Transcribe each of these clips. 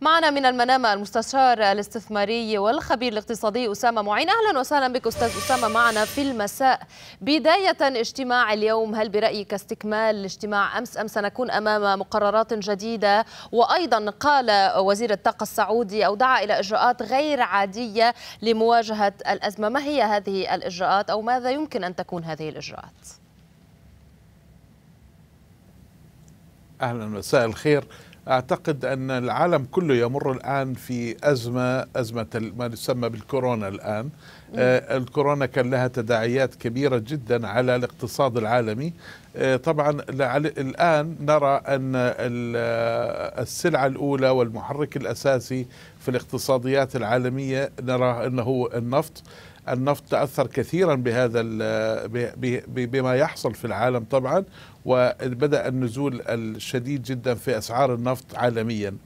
معنا من المنامة المستشار الاستثماري والخبير الاقتصادي أسامة معين أهلا وسهلا بك أستاذ أسامة معنا في المساء بداية اجتماع اليوم هل برأيك استكمال الاجتماع أمس أم سنكون أمام مقررات جديدة وأيضا قال وزير الطاقة السعودي أو دعا إلى إجراءات غير عادية لمواجهة الأزمة ما هي هذه الإجراءات أو ماذا يمكن أن تكون هذه الإجراءات؟ اهلا مساء الخير أعتقد أن العالم كله يمر الآن في أزمة أزمة ما يسمى بالكورونا الآن آه الكورونا كان لها تداعيات كبيرة جدا على الاقتصاد العالمي آه طبعا الآن نرى أن آه، السلعة الأولى والمحرك الأساسي في الاقتصاديات العالمية نرى أنه النفط النفط تأثر كثيرا بهذا بما يحصل في العالم طبعا وبدأ النزول الشديد جدا في أسعار النفط عالميا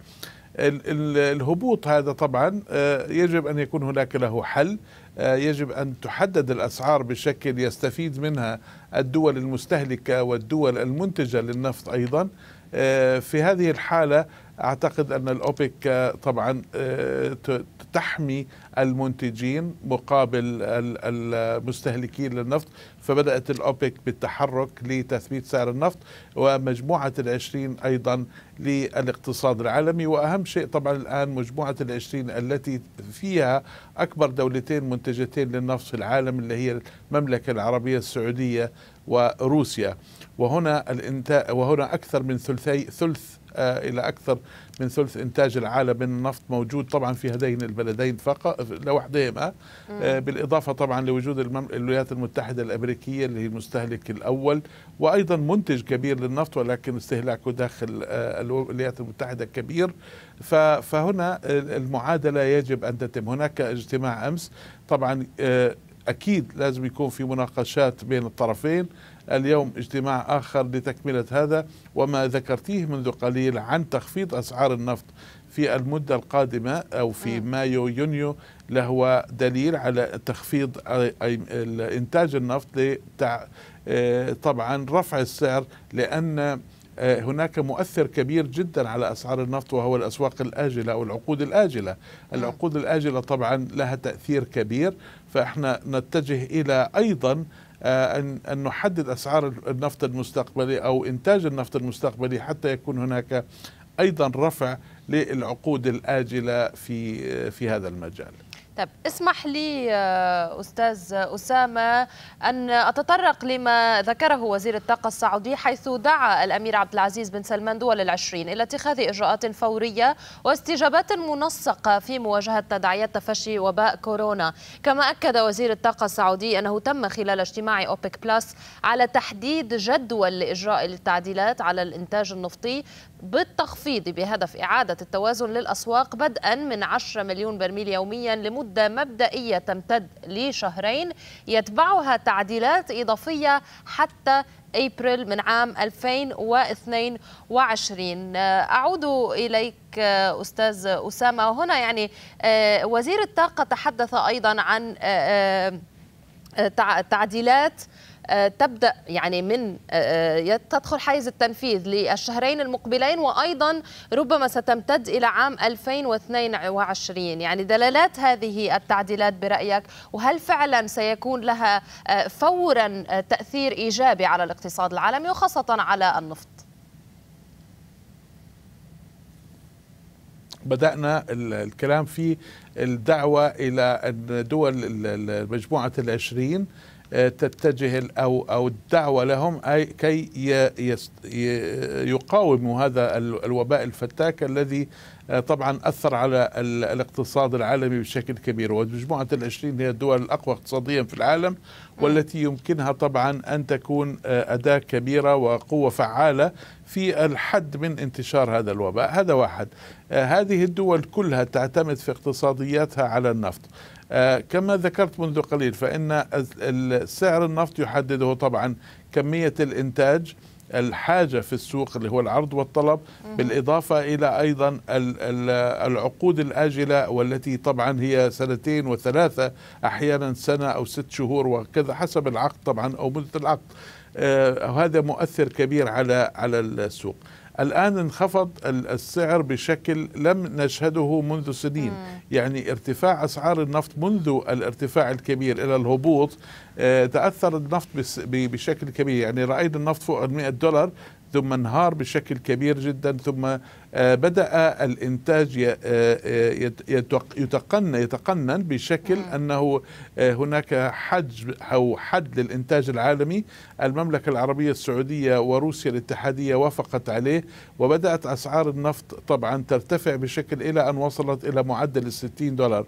الهبوط هذا طبعا آه، يجب أن يكون هناك له حل آه، يجب أن تحدد الأسعار بشكل يستفيد منها الدول المستهلكة والدول المنتجة للنفط أيضا آه، في هذه الحالة أعتقد أن الأوبك طبعا آه، تحمي المنتجين مقابل المستهلكين للنفط فبدأت الأوبك بالتحرك لتثبيت سعر النفط ومجموعة العشرين أيضا للاقتصاد العالمي وأهم شيء طبعا الآن مجموعة العشرين التي فيها أكبر دولتين منتجتين للنفط في العالم اللي هي المملكة العربية السعودية وروسيا وهنا الانتاج وهنا اكثر من ثلثي ثلث آه، الى اكثر من ثلث انتاج العالم من النفط موجود طبعا في هذين البلدين فقط لوحدهما آه، بالاضافه طبعا لوجود الولايات المتحده الامريكيه اللي هي المستهلك الاول وايضا منتج كبير للنفط ولكن استهلاكه داخل آه، الولايات المتحده كبير فهنا المعادله يجب ان تتم هناك اجتماع امس طبعا أكيد لازم يكون في مناقشات بين الطرفين اليوم اجتماع آخر لتكملة هذا وما ذكرتيه منذ قليل عن تخفيض أسعار النفط في المدة القادمة أو في مايو يونيو لهو دليل على تخفيض إنتاج النفط آه، طبعا رفع السعر لأن آه، هناك مؤثر كبير جدا على اسعار النفط وهو الاسواق الاجله او العقود الاجله، نعم. العقود الاجله طبعا لها تاثير كبير فاحنا نتجه الى ايضا آه، أن أن نحدد أسعار النفط المستقبلي أو إنتاج النفط المستقبلي حتى يكون هناك أيضا رفع للعقود الآجلة في آه، في هذا المجال طب اسمح لي آه، أستاذ أسامة أن أتطرق لما ذكره وزير الطاقة السعودي حيث دعا الأمير عبد العزيز بن سلمان دول العشرين إلى اتخاذ إجراءات فورية واستجابات منسقة في مواجهة تداعيات تفشي وباء كورونا كما أكد وزير الطاقة السعودي أنه تم خلال اجتماع أوبك بلس على تحديد جدول لإجراء التعديلات على الإنتاج النفطي بالتخفيض بهدف إعادة التوازن للأسواق بدءا من 10 مليون برميل يوميا لمدة مبدئية تمتد لشهرين يتبعها تعديلات إضافية حتى أبريل من عام 2022 آه، أعود إليك آه، أستاذ أسامة هنا يعني آه، وزير الطاقة تحدث أيضا عن تعديلات آه، تبدا يعني من آه، آه، تدخل حيز التنفيذ للشهرين المقبلين وايضا ربما ستمتد الى عام 2022 يعني دلالات هذه التعديلات برايك وهل فعلا سيكون لها فورا تاثير ايجابي على الاقتصاد العالمي وخاصه على النفط بدأنا الكلام في الدعوة إلى أن دول مجموعة العشرين آه، تتجه أو أو الدعوة لهم أي كي يقاوموا هذا الوباء الفتاك الذي آه، طبعا أثر على الاقتصاد العالمي بشكل كبير ومجموعة العشرين هي الدول الأقوى اقتصاديا في العالم والتي يمكنها طبعا أن تكون آه، أداة كبيرة وقوة فعالة في الحد من انتشار هذا الوباء هذا واحد هذه الدول كلها تعتمد في اقتصاد فرضياتها على النفط آه، كما ذكرت منذ قليل فإن سعر النفط يحدده طبعا كمية الإنتاج الحاجة في السوق اللي هو العرض والطلب بالإضافة إلى أيضا العقود الآجلة والتي طبعا هي سنتين وثلاثة أحيانا سنة أو ست شهور وكذا حسب العقد طبعا أو مدة العقد آه، هذا مؤثر كبير على على السوق الآن انخفض السعر بشكل لم نشهده منذ سنين مم. يعني ارتفاع أسعار النفط منذ الارتفاع الكبير إلى الهبوط آه، تأثر النفط بشكل كبير يعني رأينا النفط فوق 100 دولار ثم انهار بشكل كبير جدا ثم آه، بدأ الإنتاج آه، آه، يتقنن, يتقنن بشكل أنه هناك حجم أو حد للإنتاج العالمي المملكة العربية السعودية وروسيا الاتحادية وافقت عليه وبدأت أسعار النفط طبعا ترتفع بشكل إلى أن وصلت إلى معدل 60 دولار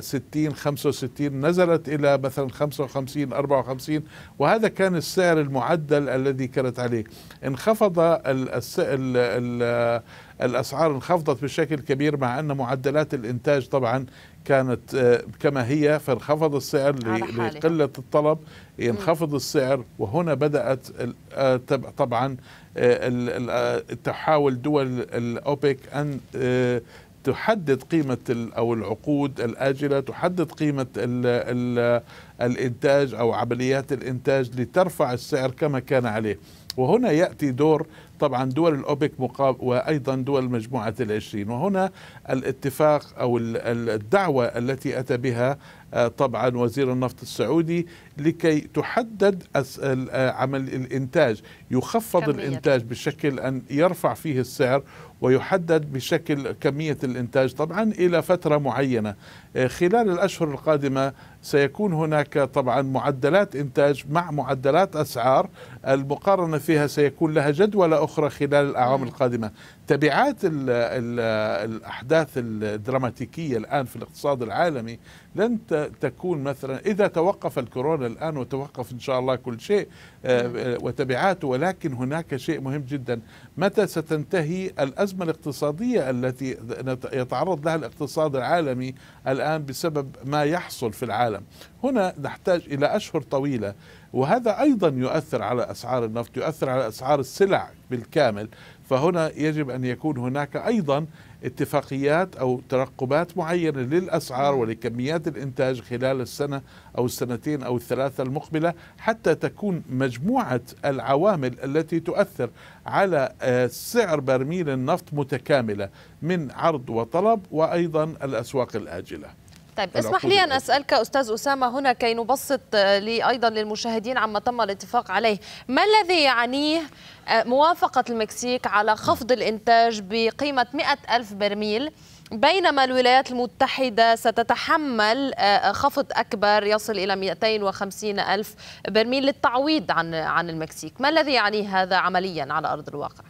60 65 نزلت إلى مثلا 55 54 وهذا كان السعر المعدل الذي كانت عليه انخفض السعر الأسعار انخفضت بشكل كبير مع أن معدلات الإنتاج طبعا كانت آه، كما هي فانخفض السعر لقلة الطلب ينخفض السعر وهنا بدأت آه، طبعا آه، تحاول دول الأوبك أن تحدد قيمة أو العقود الآجلة تحدد قيمة الـ الـ الإنتاج أو عمليات الإنتاج لترفع السعر كما كان عليه وهنا يأتي دور طبعا دول الأوبك مقابل وأيضا دول مجموعة العشرين وهنا الاتفاق أو الدعوة التي أتى بها آه، طبعا وزير النفط السعودي لكي تحدد آه، عمل الإنتاج يخفض كمية. الإنتاج بشكل أن يرفع فيه السعر ويحدد بشكل كمية الإنتاج طبعا إلى فترة معينة آه، خلال الأشهر القادمة سيكون هناك طبعا معدلات إنتاج مع معدلات أسعار المقارنة فيها سيكون لها جدولة أخرى خلال الأعوام القادمة تبعات الـ الـ الأحداث الدراماتيكية الآن في الاقتصاد العالمي لن تكون مثلا إذا توقف الكورونا الآن وتوقف إن شاء الله كل شيء آه، نعم. آه، وتبعاته ولكن هناك شيء مهم جدا متى ستنتهي الأزمة الاقتصادية التي يتعرض لها الاقتصاد العالمي الآن بسبب ما يحصل في العالم هنا نحتاج إلى أشهر طويلة وهذا أيضا يؤثر على أسعار النفط يؤثر على أسعار السلع بالكامل فهنا يجب أن يكون هناك أيضا اتفاقيات أو ترقبات معينة للأسعار نعم. ولكميات الإنتاج خلال السنة أو السنتين أو الثلاثة المقبلة حتى تكون مجموعة العوامل التي تؤثر على آه، سعر برميل النفط متكاملة من عرض وطلب وأيضا الأسواق الآجلة طيب اسمح لي أن أسألك أستاذ أسامة هنا كي نبسط آه، لي أيضا للمشاهدين عما تم الاتفاق عليه ما الذي يعنيه آه، موافقة المكسيك على خفض الإنتاج بقيمة 100 ألف برميل بينما الولايات المتحدة ستتحمل آه، خفض أكبر يصل إلى 250 ألف برميل للتعويض عن عن المكسيك ما الذي يعنيه هذا عمليا على أرض الواقع؟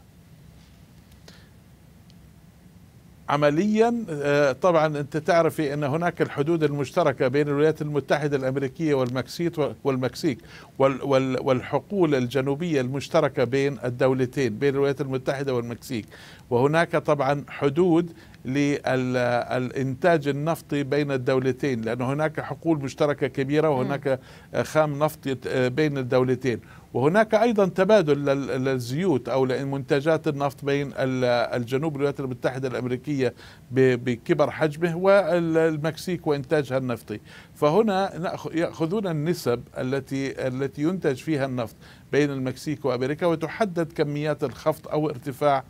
عمليا آه، طبعا انت تعرفي ان هناك الحدود المشتركه بين الولايات المتحده الامريكيه والمكسيك والمكسيك والحقول الجنوبيه المشتركه بين الدولتين بين الولايات المتحده والمكسيك وهناك طبعا حدود للإنتاج النفطي بين الدولتين لأن هناك حقول مشتركة كبيرة وهناك خام نفط آه، بين الدولتين وهناك ايضا تبادل للزيوت او لمنتجات النفط بين الجنوب الولايات المتحده الامريكيه بكبر حجمه والمكسيك وانتاجها النفطي فهنا ياخذون النسب التي التي ينتج فيها النفط بين المكسيك وامريكا وتحدد كميات الخفض او ارتفاع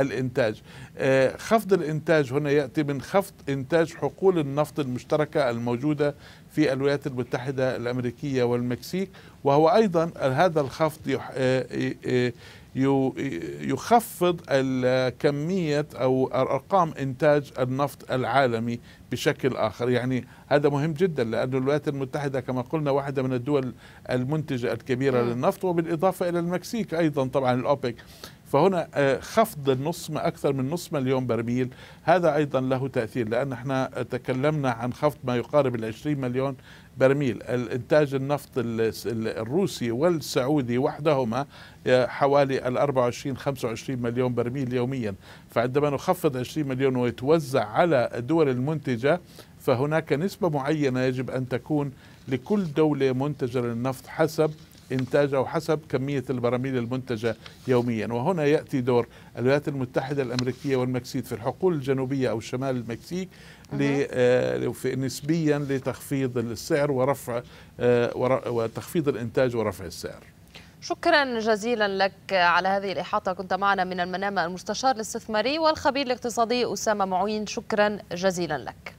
الإنتاج آه، خفض الإنتاج هنا يأتي من خفض إنتاج حقول النفط المشتركة الموجودة في الولايات المتحدة الأمريكية والمكسيك وهو أيضا هذا الخفض آه، آه، يخفض كمية أو أرقام إنتاج النفط العالمي بشكل آخر يعني هذا مهم جدا لأن الولايات المتحدة كما قلنا واحدة من الدول المنتجة الكبيرة نعم. للنفط وبالإضافة إلى المكسيك أيضا طبعا الأوبك فهنا آه، خفض النصف أكثر من نصف مليون برميل هذا أيضا له تأثير لأن احنا تكلمنا عن خفض ما يقارب ال 20 مليون برميل الإنتاج النفط الروسي والسعودي وحدهما آه، حوالي ال 24 25 مليون برميل يوميا فعندما نخفض 20 مليون ويتوزع على الدول المنتجة فهناك نسبة معينة يجب أن تكون لكل دولة منتجة للنفط حسب او حسب كمية البراميل المنتجة يوميا وهنا يأتي دور الولايات المتحدة الأمريكية والمكسيك في الحقول الجنوبية أو شمال المكسيك آه، نسبيا لتخفيض السعر ورفع آه، وتخفيض الإنتاج ورفع السعر شكرا جزيلا لك على هذه الإحاطة كنت معنا من المنامة المستشار الاستثماري والخبير الاقتصادي أسامة معين شكرا جزيلا لك